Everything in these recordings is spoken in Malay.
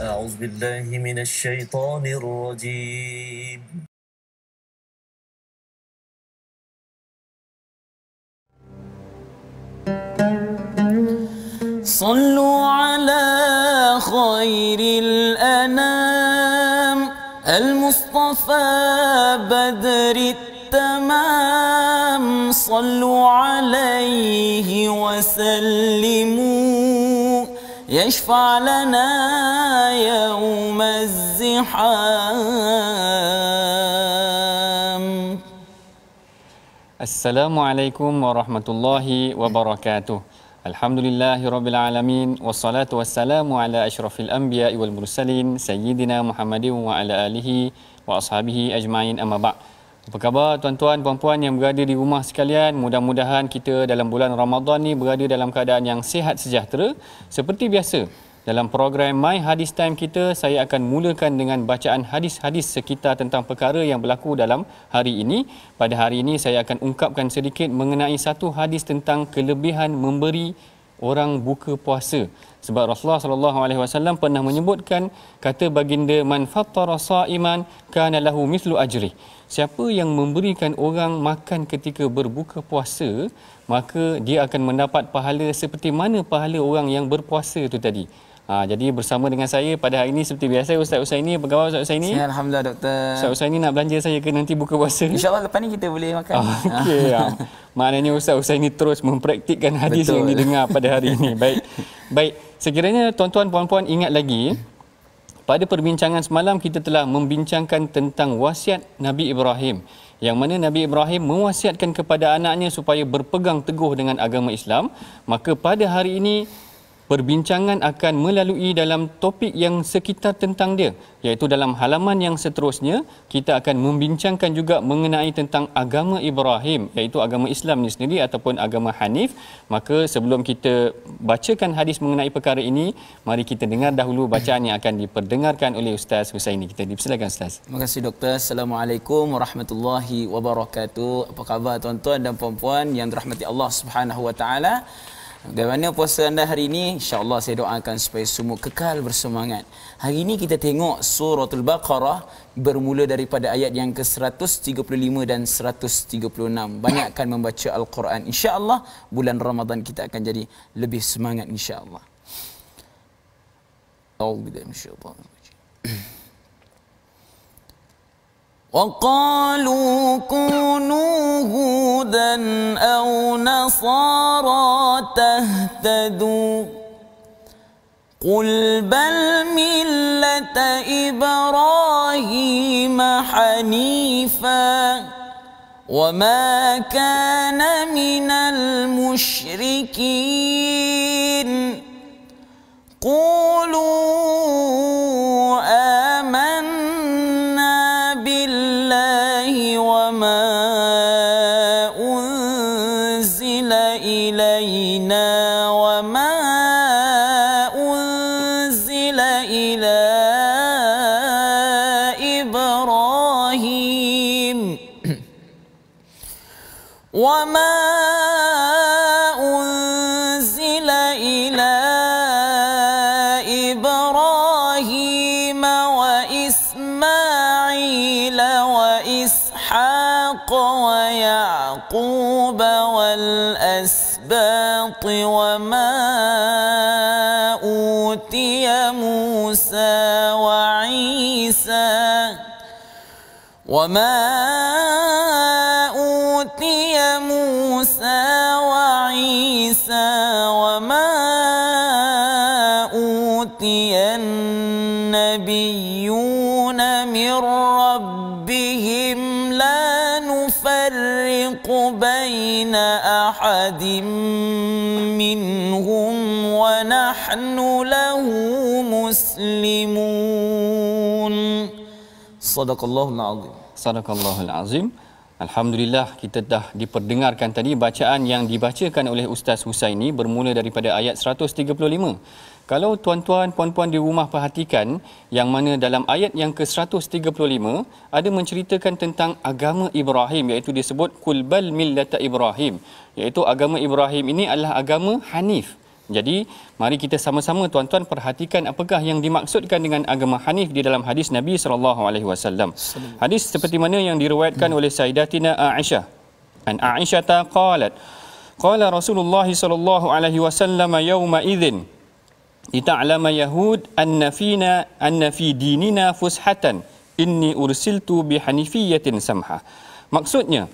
أعوذ بالله من الشيطان الرجيم صلوا على خير الأنام المصطفى بدر التمام صلوا عليه وسلموا يشفع لنا يوم الزحام السلام عليكم ورحمة الله وبركاته الحمد لله رب العالمين والصلاة والسلام على أشرف الأنبياء والمرسلين سيدنا محمد وعلى آله وأصحابه أجمعين أما بعد Apa khabar tuan-tuan, puan-puan yang berada di rumah sekalian? Mudah-mudahan kita dalam bulan Ramadan ni berada dalam keadaan yang sehat sejahtera. Seperti biasa, dalam program My Hadis Time kita, saya akan mulakan dengan bacaan hadis-hadis sekitar tentang perkara yang berlaku dalam hari ini. Pada hari ini, saya akan ungkapkan sedikit mengenai satu hadis tentang kelebihan memberi orang buka puasa. Sebab Rasulullah SAW pernah menyebutkan kata baginda man fattara sa'iman kana lahu mislu ajrih. Siapa yang memberikan orang makan ketika berbuka puasa, maka dia akan mendapat pahala seperti mana pahala orang yang berpuasa itu tadi. Ha, jadi bersama dengan saya pada hari ini seperti biasa Ustaz Ustaz ini apa khabar Ustaz Ustaz ini? Alhamdulillah doktor. Ustaz Ustaz ini nak belanja saya ke nanti buka puasa? InsyaAllah lepas ni kita boleh makan. Oh, Okey. Ya. Maknanya Ustaz Ustaz ini terus mempraktikkan hadis Betul. yang didengar pada hari ini. Baik. Baik. Sekiranya tuan-tuan puan-puan ingat lagi, pada perbincangan semalam kita telah membincangkan tentang wasiat Nabi Ibrahim yang mana Nabi Ibrahim mewasiatkan kepada anaknya supaya berpegang teguh dengan agama Islam maka pada hari ini perbincangan akan melalui dalam topik yang sekitar tentang dia iaitu dalam halaman yang seterusnya kita akan membincangkan juga mengenai tentang agama Ibrahim iaitu agama Islam ni sendiri ataupun agama Hanif maka sebelum kita bacakan hadis mengenai perkara ini mari kita dengar dahulu bacaan yang akan diperdengarkan oleh Ustaz Husaini kita dipersilakan Ustaz Terima kasih Doktor Assalamualaikum Warahmatullahi Wabarakatuh apa khabar tuan-tuan dan puan-puan yang dirahmati Allah Subhanahu dan mana puasa anda hari ini? InsyaAllah saya doakan supaya semua kekal bersemangat. Hari ini kita tengok suratul Baqarah bermula daripada ayat yang ke-135 dan 136. Banyakkan membaca Al-Quran. InsyaAllah bulan Ramadan kita akan jadi lebih semangat insyaAllah. Allah bidayah insyaAllah. وقالوا كونوا هودا أو نصارى تهتدوا قل بل ملة إبراهيم حنيفا وما كان من المشركين وإسماعيل وإسحاق ويعقوب والأسباط وما أوتي موسى وعيسى وما ونحن له مسلمون صدق الله العظيم صدق الله العظيم Alhamdulillah kita dah diperdengarkan tadi bacaan yang dibacakan oleh Ustaz Husaini bermula daripada ayat 135. Kalau tuan-tuan puan-puan di rumah perhatikan yang mana dalam ayat yang ke-135 ada menceritakan tentang agama Ibrahim iaitu disebut kulbal millata Ibrahim iaitu agama Ibrahim ini adalah agama Hanif jadi, mari kita sama-sama tuan-tuan perhatikan apakah yang dimaksudkan dengan agama Hanif di dalam hadis Nabi saw. Hadis seperti mana yang diriwayatkan hmm. oleh Sayyidatina Aisyah. An Aisyah taqalat. Qala Rasulullah saw. alaihi wasallam yawma idzin لتعلم يهود أن فينا أن في ديننا فسحة إني أرسلت بحنيفية سمحة maksudnya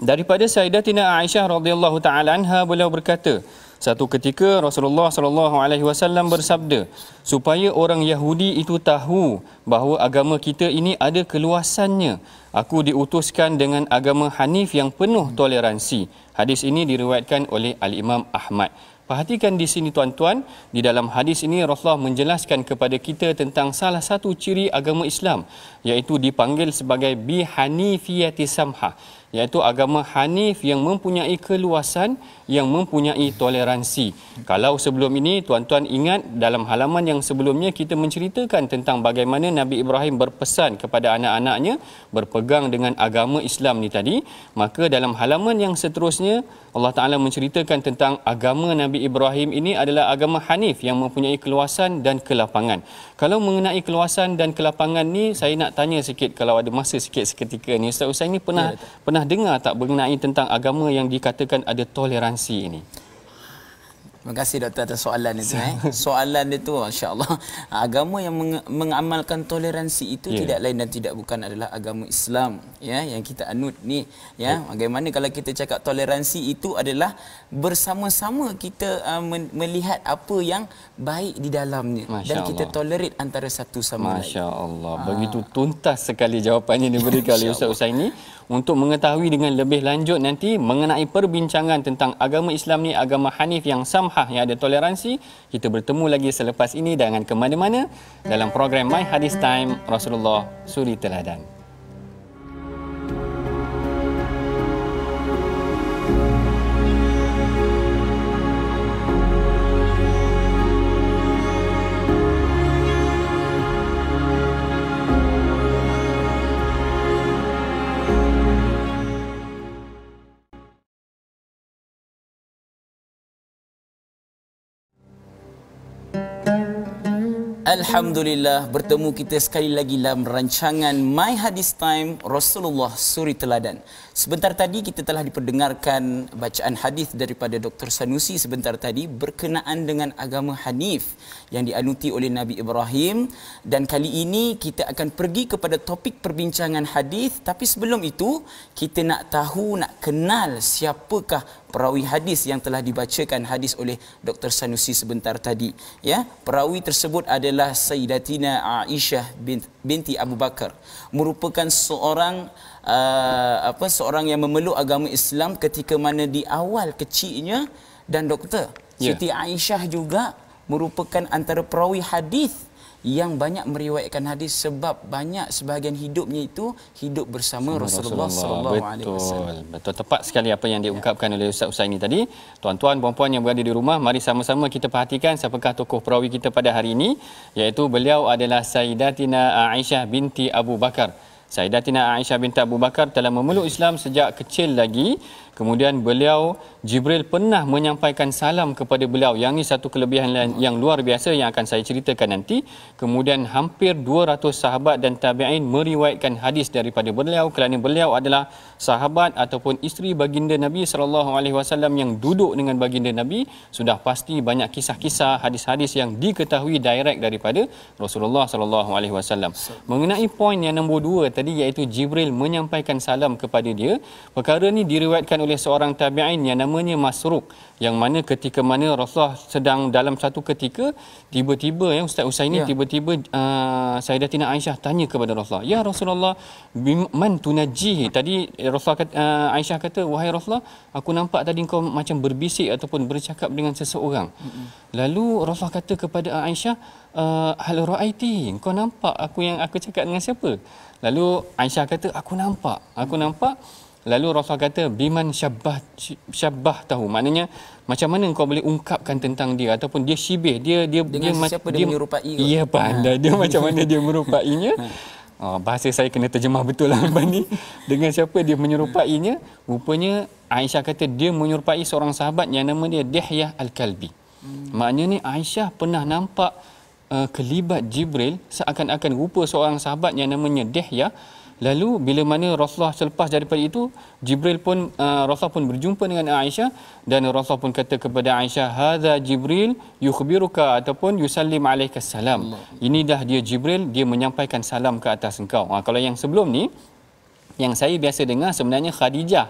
daripada Sayyidatina Aisyah radhiyallahu taala anha beliau berkata satu ketika Rasulullah sallallahu alaihi wasallam bersabda supaya orang Yahudi itu tahu bahawa agama kita ini ada keluasannya aku diutuskan dengan agama hanif yang penuh toleransi hadis ini diriwayatkan oleh Al Imam Ahmad Perhatikan di sini tuan-tuan, di dalam hadis ini Rasulullah menjelaskan kepada kita tentang salah satu ciri agama Islam iaitu dipanggil sebagai bi bihanifiyati samha iaitu agama hanif yang mempunyai keluasan yang mempunyai toleransi. Kalau sebelum ini tuan-tuan ingat dalam halaman yang sebelumnya kita menceritakan tentang bagaimana Nabi Ibrahim berpesan kepada anak-anaknya berpegang dengan agama Islam ni tadi, maka dalam halaman yang seterusnya Allah Taala menceritakan tentang agama Nabi Ibrahim ini adalah agama hanif yang mempunyai keluasan dan kelapangan. Kalau mengenai keluasan dan kelapangan ni saya nak tanya sikit kalau ada masa sikit seketika ni Ustaz Usain ni pernah ya, pernah dengar tak mengenai tentang agama yang dikatakan ada toleransi ini? Terima kasih doktor atas soalan itu. Eh. Soalan dia tu, insya Allah, agama yang meng- mengamalkan toleransi itu yeah. tidak lain dan tidak bukan adalah agama Islam, ya, yang kita anut ni. Ya, yeah. bagaimana kalau kita cakap toleransi itu adalah bersama-sama kita uh, melihat apa yang baik di dalamnya Masya dan kita Allah. tolerate antara satu sama lain. Masya Allah, ah. begitu tuntas sekali jawapannya diberi kali Ustaz Usaini untuk mengetahui dengan lebih lanjut nanti mengenai perbincangan tentang agama Islam ni agama Hanif yang samhah yang ada toleransi kita bertemu lagi selepas ini dengan ke mana-mana dalam program My Hadis Time Rasulullah Suri Teladan. Alhamdulillah bertemu kita sekali lagi dalam rancangan My Hadis Time Rasulullah Suri Teladan. Sebentar tadi kita telah diperdengarkan bacaan hadis daripada Dr Sanusi sebentar tadi berkenaan dengan agama Hanif yang dianuti oleh Nabi Ibrahim dan kali ini kita akan pergi kepada topik perbincangan hadis tapi sebelum itu kita nak tahu nak kenal siapakah perawi hadis yang telah dibacakan hadis oleh Dr. Sanusi sebentar tadi. Ya, perawi tersebut adalah Sayyidatina Aisyah binti Abu Bakar. Merupakan seorang uh, apa seorang yang memeluk agama Islam ketika mana di awal kecilnya dan doktor. Yeah. Siti Aisyah juga merupakan antara perawi hadis yang banyak meriwayatkan hadis sebab banyak sebahagian hidupnya itu hidup bersama Rasulullah sallallahu alaihi wasallam. Betul. Tepat sekali apa yang diungkapkan ya. oleh Ustaz Usaini tadi. Tuan-tuan, puan-puan yang berada di rumah, mari sama-sama kita perhatikan siapakah tokoh perawi kita pada hari ini, iaitu beliau adalah Sayyidatina Aisyah binti Abu Bakar. Sayyidatina Aisyah binti Abu Bakar telah memeluk Islam sejak kecil lagi Kemudian beliau Jibril pernah menyampaikan salam kepada beliau. Yang ini satu kelebihan hmm. yang luar biasa yang akan saya ceritakan nanti. Kemudian hampir 200 sahabat dan tabi'in meriwayatkan hadis daripada beliau kerana beliau adalah sahabat ataupun isteri baginda Nabi sallallahu alaihi wasallam yang duduk dengan baginda Nabi sudah pasti banyak kisah-kisah hadis-hadis yang diketahui direct daripada Rasulullah sallallahu alaihi wasallam. Mengenai poin yang nombor dua tadi iaitu Jibril menyampaikan salam kepada dia, perkara ini diriwayatkan oleh oleh seorang tabi'in yang namanya Masruq yang mana ketika mana Rasulullah sedang dalam satu ketika tiba-tiba ya Ustaz Usaini ya. tiba-tiba uh, Sayyidatina Aisyah tanya kepada Rasulullah ya Rasulullah man tunaji tadi Rasulullah kata, uh, Aisyah kata wahai Rasulullah aku nampak tadi kau macam berbisik ataupun bercakap dengan seseorang mm-hmm. lalu Rasulullah kata kepada uh, Aisyah uh, hal raaiti kau nampak aku yang aku cakap dengan siapa lalu Aisyah kata aku nampak aku mm-hmm. nampak Lalu Rasul kata biman syabbah syabbah tahu. Maknanya macam mana kau boleh ungkapkan tentang dia ataupun dia syibih dia dia Dengan dia siapa dia, menyerupai dia, Ya pandai ha. dia macam mana dia merupainya. Oh, bahasa saya kena terjemah betul lah ni. Dengan siapa dia menyerupainya? Rupanya Aisyah kata dia menyerupai seorang sahabat yang nama dia Dihyah Al-Kalbi. Hmm. Maknanya ni Aisyah pernah nampak uh, kelibat Jibril seakan-akan rupa seorang sahabat yang namanya Dihyah. Lalu bila mana Rasulullah selepas daripada itu Jibril pun uh, Rasul pun berjumpa dengan Aisyah dan Rasul pun kata kepada Aisyah hadza Jibril yukhbiruka ataupun yusallim alaikas salam. Ini dah dia Jibril dia menyampaikan salam ke atas engkau. Ha, kalau yang sebelum ni yang saya biasa dengar sebenarnya Khadijah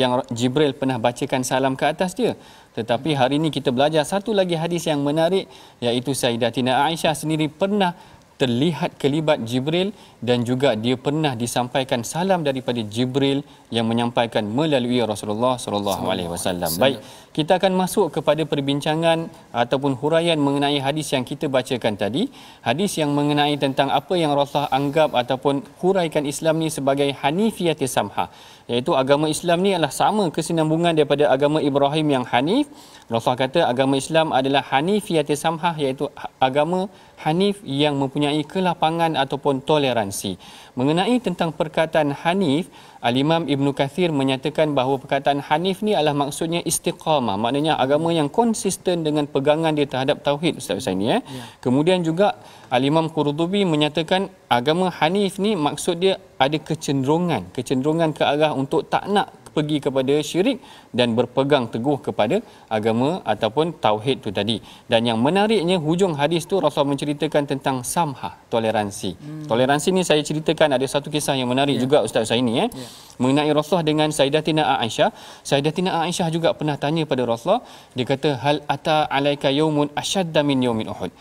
yang Jibril pernah bacakan salam ke atas dia. Tetapi hari ini kita belajar satu lagi hadis yang menarik iaitu Sayyidatina Aisyah sendiri pernah terlihat kelibat Jibril dan juga dia pernah disampaikan salam daripada Jibril yang menyampaikan melalui Rasulullah sallallahu alaihi wasallam. Baik, kita akan masuk kepada perbincangan ataupun huraian mengenai hadis yang kita bacakan tadi, hadis yang mengenai tentang apa yang Rasulullah anggap ataupun huraikan Islam ni sebagai hanifiyah samha iaitu agama Islam ni adalah sama kesinambungan daripada agama Ibrahim yang hanif. Rasulullah kata agama Islam adalah hanifiyah samha iaitu agama Hanif yang mempunyai kelapangan ataupun toleransi. Mengenai tentang perkataan Hanif, Al-Imam Ibn Kathir menyatakan bahawa perkataan Hanif ni adalah maksudnya istiqamah. Maknanya agama yang konsisten dengan pegangan dia terhadap Tauhid Ustaz Hussain ni. Eh? Ya. Kemudian juga Al-Imam Qurdubi menyatakan agama Hanif ni maksud dia ada kecenderungan. Kecenderungan ke arah untuk tak nak pergi kepada syirik dan berpegang teguh kepada agama ataupun tauhid tu tadi. Dan yang menariknya hujung hadis tu Rasul menceritakan tentang samha, toleransi. Hmm. Toleransi ni saya ceritakan ada satu kisah yang menarik yeah. juga ustaz saya ini eh. Yeah. Mengenai Rasul dengan Sayyidatina Aisyah, Sayyidatina Aisyah juga pernah tanya pada Rasul, dia kata hal ata alaika yaumun ashadda min yaumin Uhud.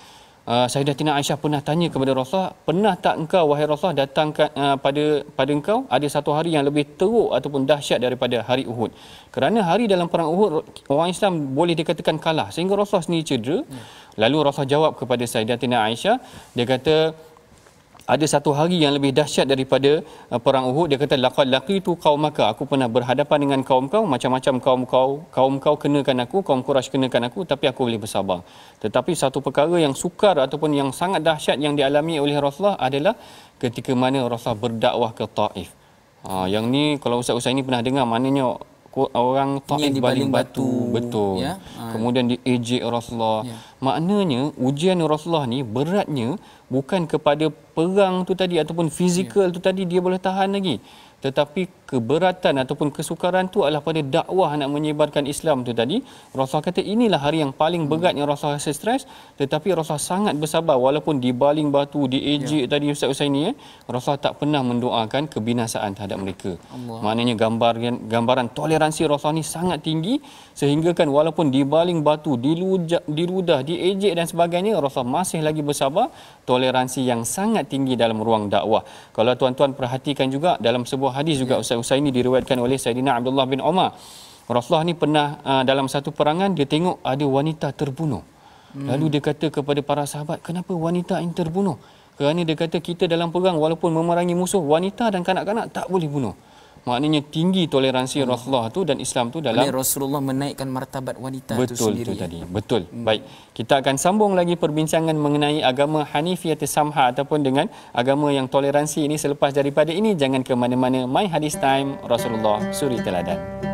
Uh, Sayyidatina Aisyah pernah tanya kepada Rasulullah, pernah tak engkau wahai Rasulullah datang uh, ah, pada pada engkau ada satu hari yang lebih teruk ataupun dahsyat daripada hari Uhud? Kerana hari dalam perang Uhud orang Islam boleh dikatakan kalah sehingga Rasulullah sendiri cedera. Hmm. Lalu Rasulullah jawab kepada Sayyidatina Aisyah, dia kata ada satu hari yang lebih dahsyat daripada uh, perang Uhud dia kata laqad laqitu qaumaka aku pernah berhadapan dengan kaum kau macam-macam kaum kau kaum kau kenakan aku kaum Quraisy kenakan aku tapi aku boleh bersabar tetapi satu perkara yang sukar ataupun yang sangat dahsyat yang dialami oleh Rasulullah adalah ketika mana Rasulullah berdakwah ke Taif Ha, yang ni kalau usah-usah ini pernah dengar maknanya orang taif baling, baling batu, batu. betul ya? kemudian di ejek rasulullah ya. maknanya ujian rasulullah ni beratnya bukan kepada perang tu tadi ataupun fizikal ya. tu tadi dia boleh tahan lagi tetapi keberatan ataupun kesukaran tu adalah pada dakwah nak menyebarkan Islam tu tadi. Rasul kata inilah hari yang paling berat hmm. yang Rasul rasa stres tetapi Rasul sangat bersabar walaupun di baling batu, di diejek ya. tadi Ustaz Husaini ya. Eh, Rasul tak pernah mendoakan kebinasaan terhadap mereka. Allah. Maknanya gambar gambaran toleransi Rasul ni sangat tinggi sehingga kan walaupun di baling batu, di dilujak, di diejek dan sebagainya Rasul masih lagi bersabar toleransi yang sangat tinggi dalam ruang dakwah. Kalau tuan-tuan perhatikan juga dalam sebuah hadis juga ya. Ustaz Usai ini diriwayatkan oleh Sayyidina Abdullah bin Umar. Rasulullah ni pernah uh, dalam satu perangan dia tengok ada wanita terbunuh. Hmm. Lalu dia kata kepada para sahabat, kenapa wanita ini terbunuh? Kerana dia kata kita dalam perang walaupun memerangi musuh, wanita dan kanak-kanak tak boleh bunuh maknanya tinggi toleransi hmm. Rasulullah tu dan Islam tu dalam Oleh Rasulullah menaikkan martabat wanita betul tu sendiri. Betul tu ya. tadi. Betul. Hmm. Baik. Kita akan sambung lagi perbincangan mengenai agama Hanifiyah Samha ataupun dengan agama yang toleransi ini selepas daripada ini jangan ke mana-mana My Hadis Time Rasulullah Suri Teladan. Hmm.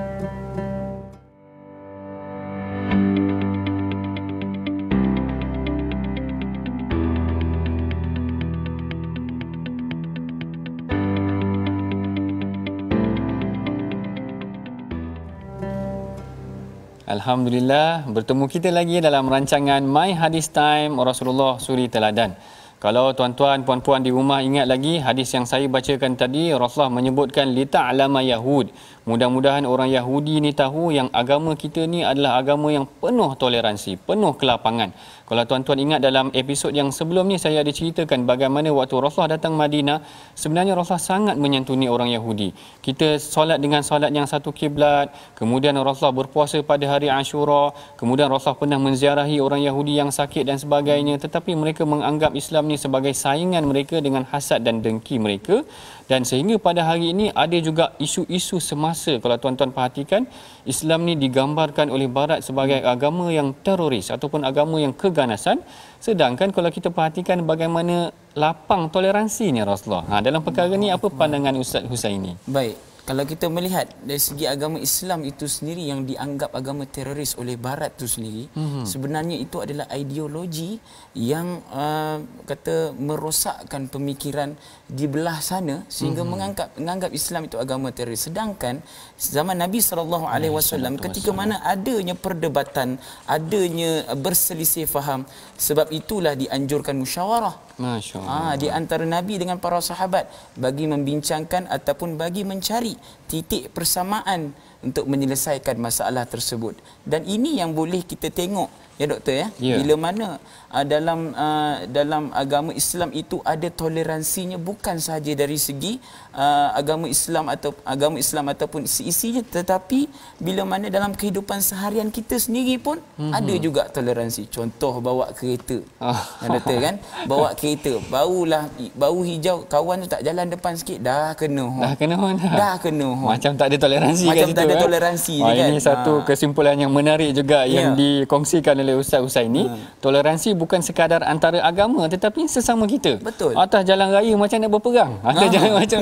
Alhamdulillah bertemu kita lagi dalam rancangan My Hadis Time Rasulullah Suri Teladan. Kalau tuan-tuan puan-puan di rumah ingat lagi hadis yang saya bacakan tadi Rasulullah menyebutkan lita'lama yahud Mudah-mudahan orang Yahudi ni tahu yang agama kita ni adalah agama yang penuh toleransi, penuh kelapangan. Kalau tuan-tuan ingat dalam episod yang sebelum ni saya ada ceritakan bagaimana waktu Rasulullah datang Madinah, sebenarnya Rasulullah sangat menyantuni orang Yahudi. Kita solat dengan solat yang satu kiblat, kemudian Rasulullah berpuasa pada hari Ashura, kemudian Rasulullah pernah menziarahi orang Yahudi yang sakit dan sebagainya, tetapi mereka menganggap Islam ni sebagai saingan mereka dengan hasad dan dengki mereka dan sehingga pada hari ini ada juga isu-isu semasa kalau tuan-tuan perhatikan Islam ni digambarkan oleh barat sebagai agama yang teroris ataupun agama yang keganasan sedangkan kalau kita perhatikan bagaimana lapang toleransinya Rasulullah ha dalam perkara ni apa pandangan Ustaz Husaini baik kalau kita melihat dari segi agama Islam itu sendiri yang dianggap agama teroris oleh barat itu sendiri mm-hmm. sebenarnya itu adalah ideologi yang uh, kata merosakkan pemikiran di belah sana sehingga mm-hmm. menganggap menganggap Islam itu agama teroris sedangkan zaman Nabi sallallahu ya, alaihi wasallam ketika mana adanya perdebatan adanya berselisih faham sebab itulah dianjurkan musyawarah masyaallah ha, ah, di antara nabi dengan para sahabat bagi membincangkan ataupun bagi mencari titik persamaan untuk menyelesaikan masalah tersebut. Dan ini yang boleh kita tengok ya doktor ya. ya. Bila mana uh, dalam uh, dalam agama Islam itu ada toleransinya bukan sahaja dari segi uh, agama Islam atau agama Islam ataupun isinya tetapi bila mana dalam kehidupan seharian kita sendiri pun mm-hmm. ada juga toleransi. Contoh bawa kereta. Ya oh. doktor kan? Bawa kereta, baulah bau hijau kawan tu tak jalan depan sikit dah kena. Hon. Dah kena. Hon. Dah kena. Hon. Macam tak ada toleransi Macam kat situ. Macam tak ada eh? toleransi oh, ini kan. Ini satu kesimpulan yang menarik juga yang yeah. dikongsikan oleh oleh Ustaz Husaini, ha. Hmm. toleransi bukan sekadar antara agama tetapi sesama kita. Betul. Atas jalan raya macam nak berperang. Atas ha. jalan macam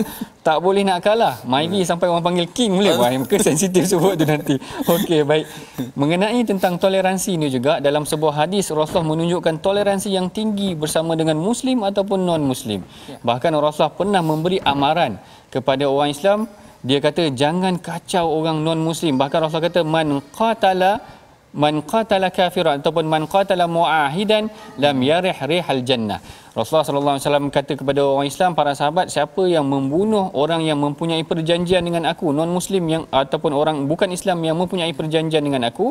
tak boleh nak kalah. Maybe ha. Hmm. sampai orang panggil king boleh. Ha. mungkin sensitif sebut tu nanti. Okey, baik. Mengenai tentang toleransi ni juga, dalam sebuah hadis, Rasulullah menunjukkan toleransi yang tinggi bersama dengan Muslim ataupun non-Muslim. Ya. Bahkan Rasulullah pernah memberi amaran kepada orang Islam dia kata jangan kacau orang non muslim bahkan Rasulullah kata man qatala man qatala kafiran ataupun man qatala muahidan lam yarih rihal jannah Rasulullah sallallahu alaihi wasallam kata kepada orang Islam para sahabat siapa yang membunuh orang yang mempunyai perjanjian dengan aku non muslim yang ataupun orang bukan Islam yang mempunyai perjanjian dengan aku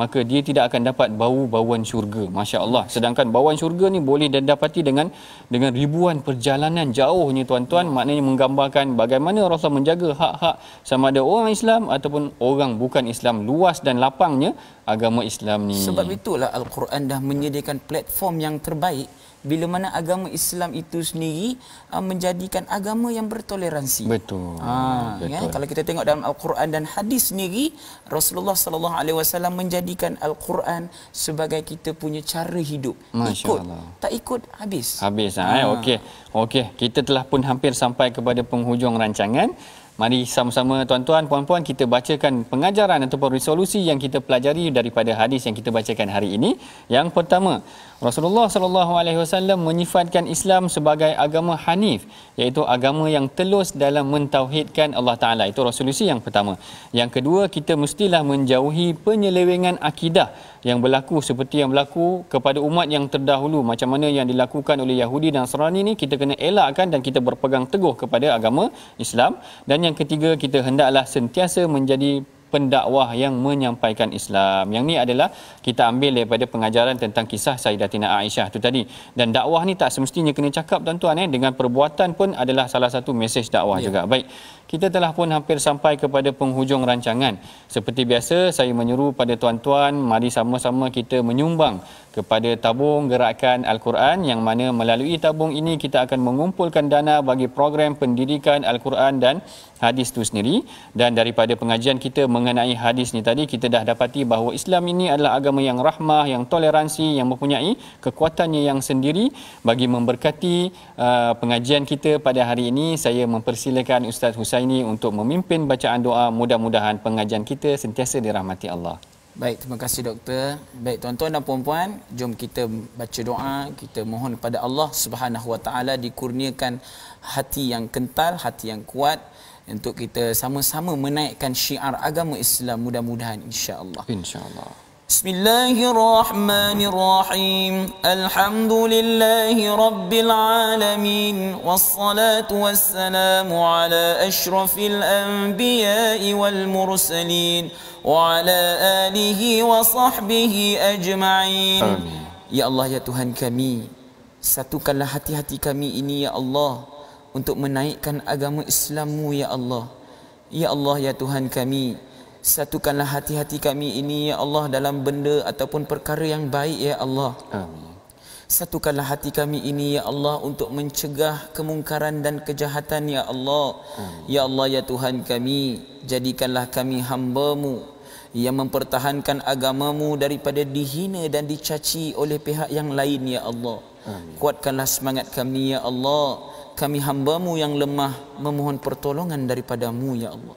maka dia tidak akan dapat bau-bauan syurga masya-Allah sedangkan bauan syurga ni boleh didapati dengan dengan ribuan perjalanan jauhnya tuan-tuan maknanya menggambarkan bagaimana Rasul menjaga hak-hak sama ada orang Islam ataupun orang bukan Islam luas dan lapangnya agama Islam ni sebab itulah al-Quran dah menyediakan platform yang terbaik bila mana agama Islam itu sendiri uh, menjadikan agama yang bertoleransi. Betul. Ha, Betul. Ya? Kalau kita tengok dalam Al-Quran dan hadis sendiri, Rasulullah sallallahu alaihi wasallam menjadikan Al-Quran sebagai kita punya cara hidup. Masya ikut, Allah. tak ikut habis. Habis ah. Ha. Okey. Okey, kita telah pun hampir sampai kepada penghujung rancangan. Mari sama-sama tuan-tuan, puan-puan kita bacakan pengajaran ataupun resolusi yang kita pelajari daripada hadis yang kita bacakan hari ini. Yang pertama, Rasulullah sallallahu alaihi wasallam menyifatkan Islam sebagai agama hanif, iaitu agama yang telus dalam mentauhidkan Allah Taala. Itu resolusi yang pertama. Yang kedua, kita mestilah menjauhi penyelewengan akidah yang berlaku seperti yang berlaku kepada umat yang terdahulu macam mana yang dilakukan oleh Yahudi dan Nasrani ni kita kena elakkan dan kita berpegang teguh kepada agama Islam dan yang ketiga kita hendaklah sentiasa menjadi pendakwah yang menyampaikan Islam. Yang ni adalah kita ambil daripada pengajaran tentang kisah Sayyidatina Aisyah tu tadi. Dan dakwah ni tak semestinya kena cakap tuan-tuan eh dengan perbuatan pun adalah salah satu mesej dakwah ya. juga. Baik kita telah pun hampir sampai kepada penghujung rancangan. Seperti biasa, saya menyuruh pada tuan-tuan, mari sama-sama kita menyumbang kepada tabung gerakan Al-Quran yang mana melalui tabung ini kita akan mengumpulkan dana bagi program pendidikan Al-Quran dan hadis itu sendiri. Dan daripada pengajian kita mengenai hadis ini tadi, kita dah dapati bahawa Islam ini adalah agama yang rahmah, yang toleransi, yang mempunyai kekuatannya yang sendiri bagi memberkati uh, pengajian kita pada hari ini. Saya mempersilakan Ustaz Husain ini untuk memimpin bacaan doa mudah-mudahan pengajian kita sentiasa dirahmati Allah. Baik, terima kasih doktor. Baik, tuan-tuan dan puan-puan, jom kita baca doa. Kita mohon kepada Allah Subhanahu Wa Taala dikurniakan hati yang kental, hati yang kuat untuk kita sama-sama menaikkan syiar agama Islam mudah-mudahan insya-Allah. Insya-Allah. بسم الله الرحمن الرحيم الحمد لله رب العالمين والصلاة والسلام على أشرف الأنبياء والمرسلين وعلى آله وصحبه أجمعين يا الله يا تهان Tuhan kami satukanlah hati-hati kami ini ya Allah untuk menaikkan agama Islammu يا الله يا الله يا تهان kami satukanlah hati-hati kami ini ya Allah dalam benda ataupun perkara yang baik ya Allah. Amin. Satukanlah hati kami ini ya Allah untuk mencegah kemungkaran dan kejahatan ya Allah. Amin. Ya Allah ya Tuhan kami, jadikanlah kami hambamu yang mempertahankan agamamu daripada dihina dan dicaci oleh pihak yang lain ya Allah. Amin. Kuatkanlah semangat kami ya Allah. Kami hambamu yang lemah memohon pertolongan daripadamu, ya Allah.